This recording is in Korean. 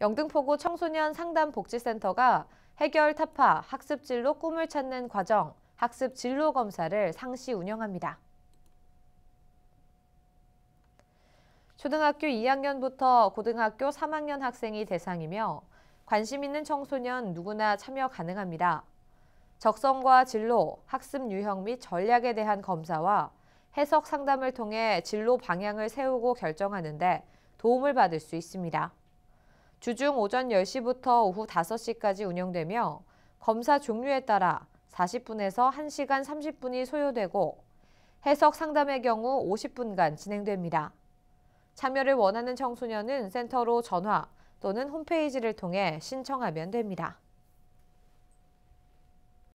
영등포구 청소년 상담복지센터가 해결 타파, 학습 진로 꿈을 찾는 과정, 학습 진로 검사를 상시 운영합니다. 초등학교 2학년부터 고등학교 3학년 학생이 대상이며 관심 있는 청소년 누구나 참여 가능합니다. 적성과 진로, 학습 유형 및 전략에 대한 검사와 해석 상담을 통해 진로 방향을 세우고 결정하는 데 도움을 받을 수 있습니다. 주중 오전 10시부터 오후 5시까지 운영되며 검사 종류에 따라 40분에서 1시간 30분이 소요되고 해석 상담의 경우 50분간 진행됩니다. 참여를 원하는 청소년은 센터로 전화 또는 홈페이지를 통해 신청하면 됩니다.